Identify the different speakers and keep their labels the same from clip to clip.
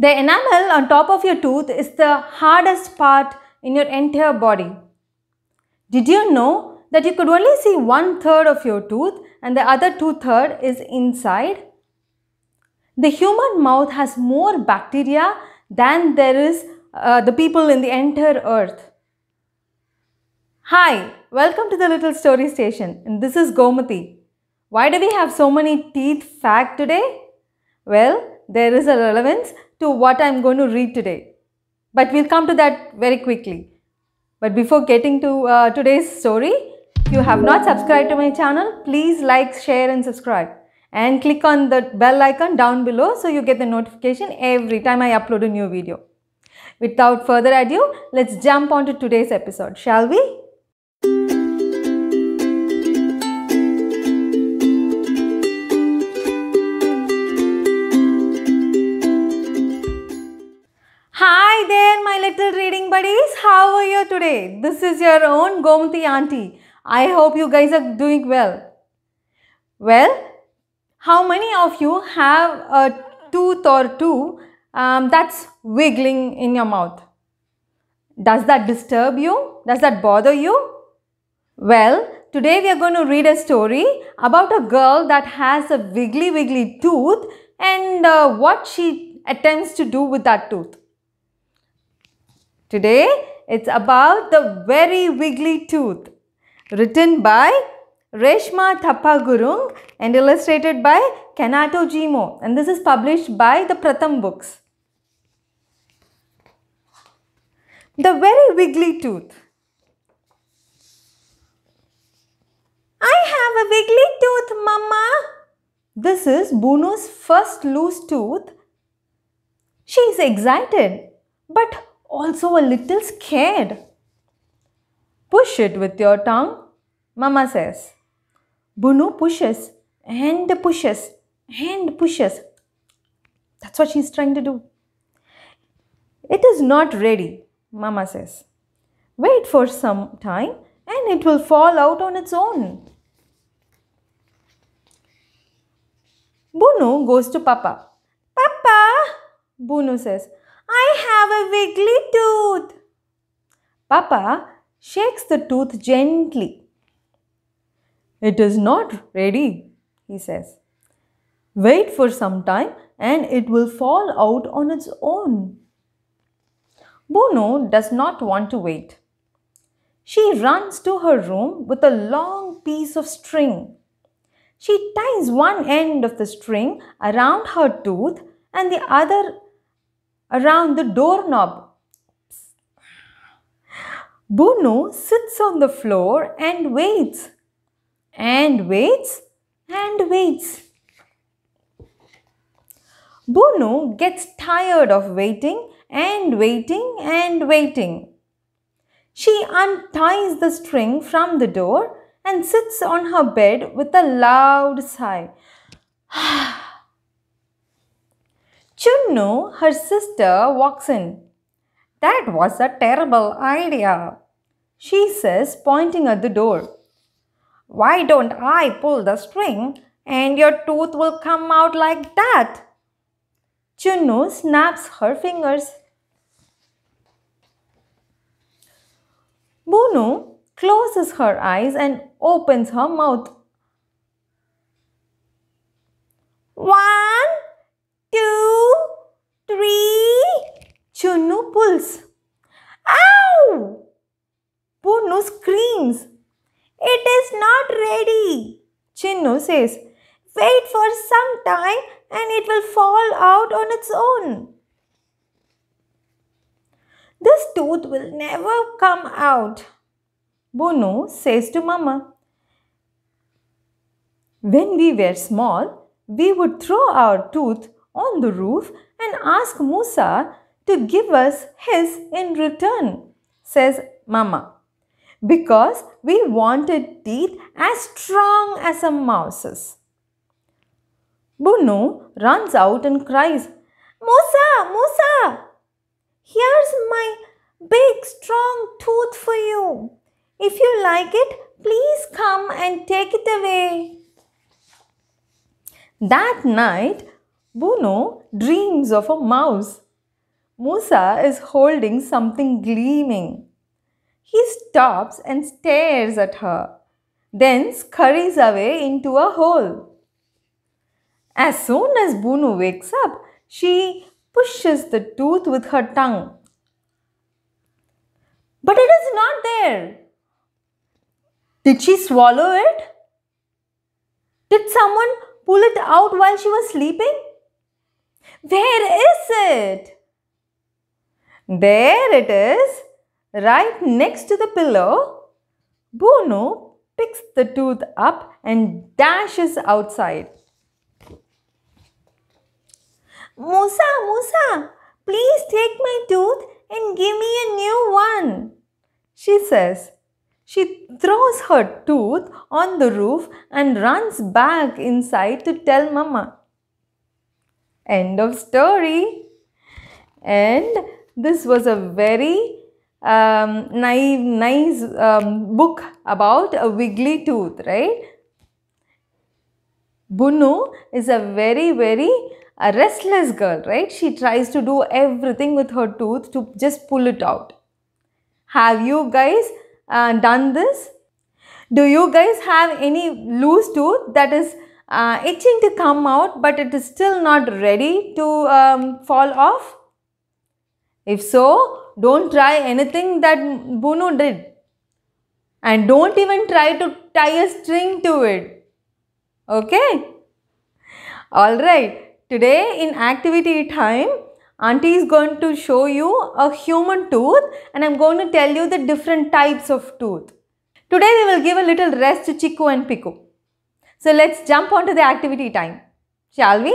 Speaker 1: The enamel on top of your tooth is the hardest part in your entire body. Did you know that you could only see one third of your tooth and the other two third is inside? The human mouth has more bacteria than there is uh, the people in the entire earth. Hi, welcome to the Little Story Station and this is Gomati. Why do we have so many teeth fact today? Well, there is a relevance to what I'm going to read today. But we'll come to that very quickly. But before getting to uh, today's story, if you have not subscribed to my channel, please like, share and subscribe. And click on the bell icon down below so you get the notification every time I upload a new video. Without further ado, let's jump on to today's episode, shall we? here today. This is your own Gomti auntie. I hope you guys are doing well. Well, how many of you have a tooth or two um, that's wiggling in your mouth? Does that disturb you? Does that bother you? Well, today we are going to read a story about a girl that has a wiggly wiggly tooth and uh, what she attempts to do with that tooth. Today, it's about the very wiggly tooth. Written by Reshma Gurung and illustrated by Kanato Jimo. And this is published by the Pratham Books. The very wiggly tooth. I have a wiggly tooth, Mama. This is Bunu's first loose tooth. She is excited. But also a little scared. Push it with your tongue, Mama says. Bunu pushes and pushes and pushes. That's what she's trying to do. It is not ready, Mama says. Wait for some time and it will fall out on its own. Bunu goes to Papa. Papa, Bunu says, I have a wiggly tooth. Papa shakes the tooth gently. It is not ready, he says. Wait for some time and it will fall out on its own. Bruno does not want to wait. She runs to her room with a long piece of string. She ties one end of the string around her tooth and the other around the doorknob. Bunu sits on the floor and waits and waits and waits. Bunu gets tired of waiting and waiting and waiting. She unties the string from the door and sits on her bed with a loud sigh. Ah. Chunnu, her sister, walks in. That was a terrible idea, she says, pointing at the door. Why don't I pull the string and your tooth will come out like that? Chunnu snaps her fingers. Bunu closes her eyes and opens her mouth. One, two, Three Chunnu pulls. Ow! Punu screams. It is not ready. Chinnu says, Wait for some time and it will fall out on its own. This tooth will never come out. Bunu says to Mama, When we were small, we would throw our tooth on the roof and ask Musa to give us his in return, says Mama, because we wanted teeth as strong as a mouse's. Bunu runs out and cries, Musa, Musa, here's my big strong tooth for you. If you like it, please come and take it away. That night, Buno dreams of a mouse. Musa is holding something gleaming. He stops and stares at her, then scurries away into a hole. As soon as Bunu wakes up, she pushes the tooth with her tongue. But it is not there. Did she swallow it? Did someone pull it out while she was sleeping? Where is it? There it is. Right next to the pillow, Bono picks the tooth up and dashes outside. Musa, Musa, please take my tooth and give me a new one, she says. She throws her tooth on the roof and runs back inside to tell Mama. End of story. And this was a very um, naive, nice um, book about a wiggly tooth, right? Bunu is a very, very a restless girl, right? She tries to do everything with her tooth to just pull it out. Have you guys uh, done this? Do you guys have any loose tooth that is uh, itching to come out but it is still not ready to um, fall off? If so, don't try anything that Bunu did. And don't even try to tie a string to it. Okay? Alright, today in activity time, auntie is going to show you a human tooth and I'm going to tell you the different types of tooth. Today we will give a little rest to Chiku and Piku. So let's jump onto the activity time, shall we?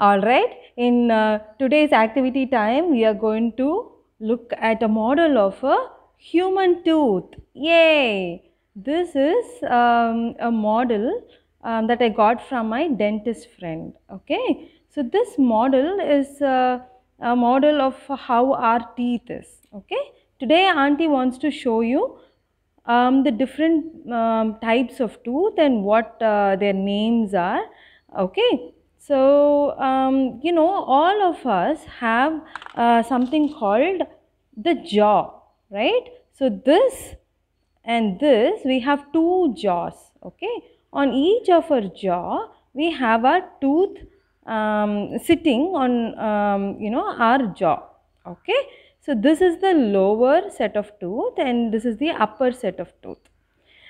Speaker 1: Alright, in uh, today's activity time, we are going to look at a model of a human tooth. Yay! This is um, a model um, that I got from my dentist friend. Okay, so this model is uh, a model of how our teeth is. Okay, today auntie wants to show you um, the different um, types of tooth and what uh, their names are okay so um, you know all of us have uh, something called the jaw right so this and this we have two jaws okay on each of our jaw we have our tooth um, sitting on um, you know our jaw okay so this is the lower set of tooth and this is the upper set of tooth.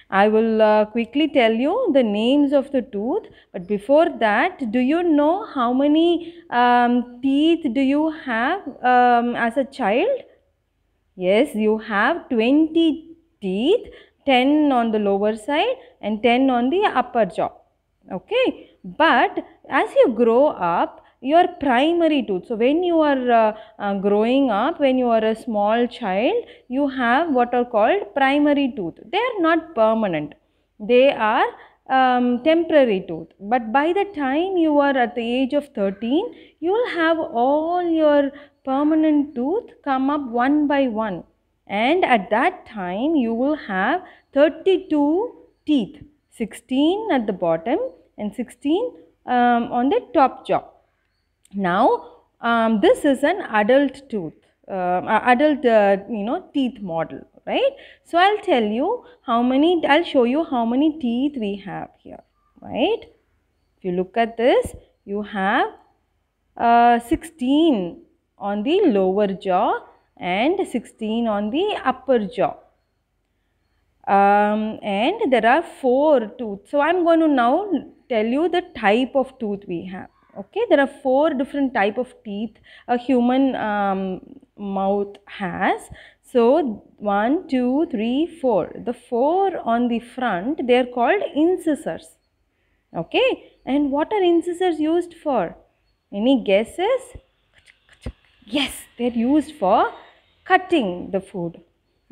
Speaker 1: I will uh, quickly tell you the names of the tooth but before that do you know how many um, teeth do you have um, as a child? Yes, you have 20 teeth, 10 on the lower side and 10 on the upper jaw. Okay, but as you grow up your primary tooth. So, when you are uh, uh, growing up, when you are a small child, you have what are called primary tooth. They are not permanent. They are um, temporary tooth. But by the time you are at the age of 13, you will have all your permanent tooth come up one by one. And at that time, you will have 32 teeth, 16 at the bottom and 16 um, on the top jaw. Now, um, this is an adult tooth, uh, adult, uh, you know, teeth model, right? So, I'll tell you how many, I'll show you how many teeth we have here, right? If you look at this, you have uh, 16 on the lower jaw and 16 on the upper jaw. Um, and there are four teeth. So, I am going to now tell you the type of tooth we have okay there are four different type of teeth a human um, mouth has so one two three four the four on the front they are called incisors okay and what are incisors used for any guesses yes they're used for cutting the food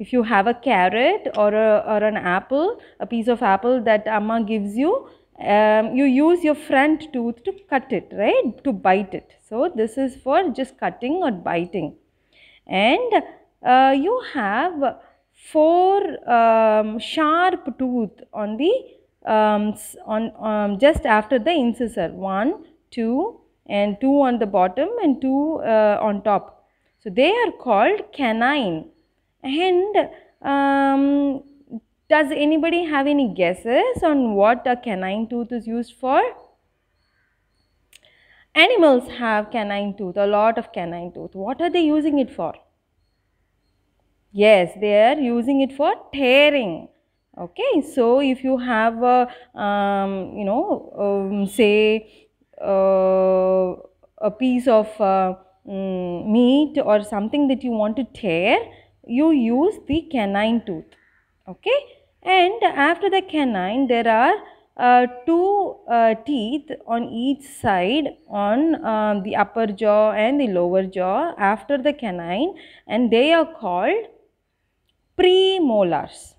Speaker 1: if you have a carrot or, a, or an apple a piece of apple that amma gives you um, you use your front tooth to cut it, right, to bite it. So, this is for just cutting or biting. And uh, you have four um, sharp tooth on the, um, on um, just after the incisor, one, two, and two on the bottom and two uh, on top. So, they are called canine. And um, does anybody have any guesses on what a canine tooth is used for? Animals have canine tooth, a lot of canine tooth. What are they using it for? Yes, they are using it for tearing. Okay, so if you have, a, um, you know, um, say uh, a piece of uh, mm, meat or something that you want to tear, you use the canine tooth. Okay, and after the canine, there are uh, two uh, teeth on each side on um, the upper jaw and the lower jaw after the canine and they are called premolars.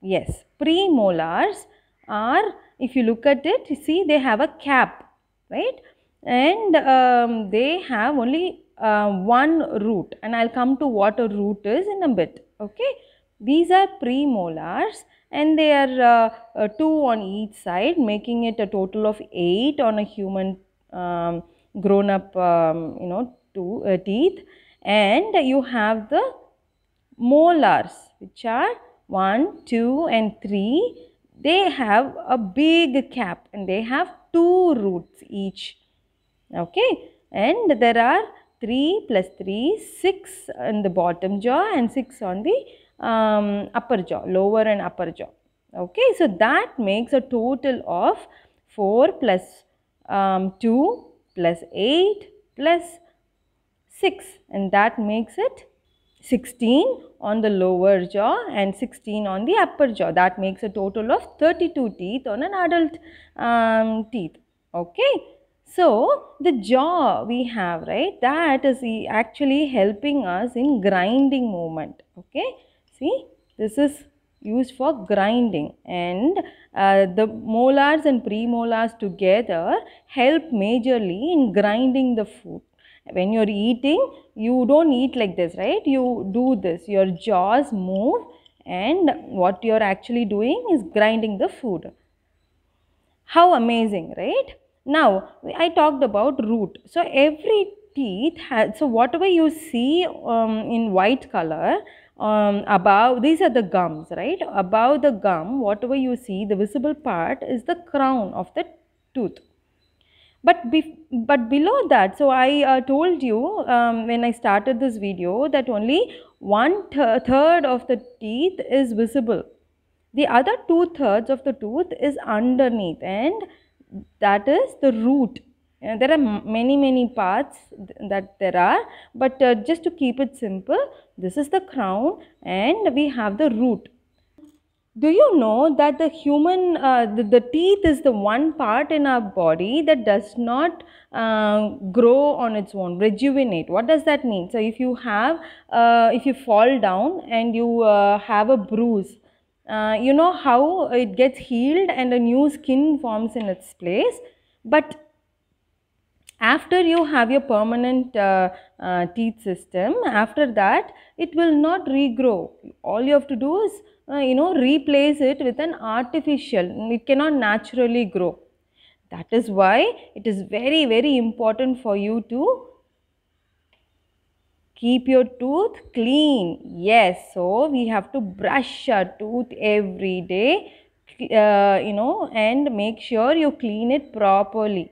Speaker 1: Yes, premolars are, if you look at it, see they have a cap, right? And um, they have only uh, one root and I'll come to what a root is in a bit, okay? These are premolars and there are uh, uh, 2 on each side making it a total of 8 on a human um, grown up um, you know two uh, teeth and you have the molars which are 1, 2 and 3 they have a big cap and they have two roots each okay and there are 3 plus 3 6 on the bottom jaw and 6 on the um, upper jaw, lower and upper jaw. Okay, so that makes a total of 4 plus, um, 2 plus 8 plus 6 and that makes it 16 on the lower jaw and 16 on the upper jaw. That makes a total of 32 teeth on an adult um, teeth. Okay. So, the jaw we have, right, that is actually helping us in grinding movement. Okay. See, this is used for grinding and uh, the molars and premolars together help majorly in grinding the food. When you're eating, you don't eat like this, right? You do this. Your jaws move and what you're actually doing is grinding the food. How amazing, right? Now, I talked about root. So, every teeth has, so whatever you see um, in white color, um, above, these are the gums, right? Above the gum, whatever you see, the visible part is the crown of the tooth. But, but below that, so I uh, told you um, when I started this video that only one th third of the teeth is visible. The other two thirds of the tooth is underneath and that is the root uh, there are many many parts th that there are but uh, just to keep it simple this is the crown and we have the root do you know that the human uh, the, the, teeth is the one part in our body that does not uh, grow on its own rejuvenate what does that mean so if you have uh, if you fall down and you uh, have a bruise you know how it gets healed and a new skin forms in its place but after you have your permanent uh, uh, teeth system after that it will not regrow all you have to do is uh, you know replace it with an artificial it cannot naturally grow that is why it is very very important for you to keep your tooth clean yes so we have to brush our tooth every day uh, you know and make sure you clean it properly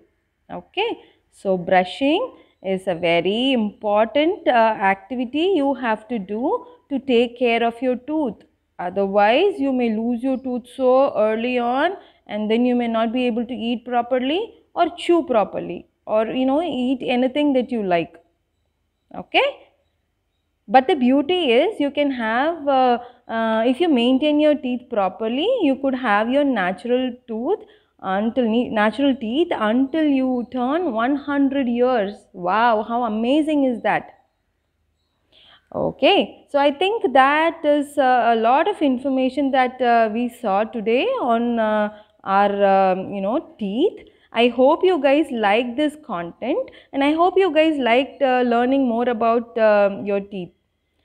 Speaker 1: okay so brushing is a very important uh, activity you have to do to take care of your tooth. Otherwise, you may lose your tooth so early on and then you may not be able to eat properly or chew properly or you know eat anything that you like. Okay? But the beauty is you can have, uh, uh, if you maintain your teeth properly, you could have your natural tooth until natural teeth until you turn 100 years. Wow, how amazing is that? Okay, so I think that is uh, a lot of information that uh, we saw today on uh, our, um, you know, teeth. I hope you guys like this content and I hope you guys liked uh, learning more about um, your teeth.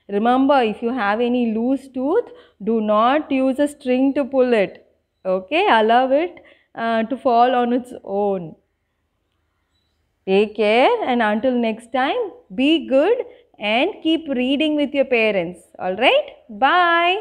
Speaker 1: Remember, if you have any loose tooth, do not use a string to pull it. Okay, allow it uh, to fall on its own. Take care and until next time, be good and keep reading with your parents. Alright? Bye.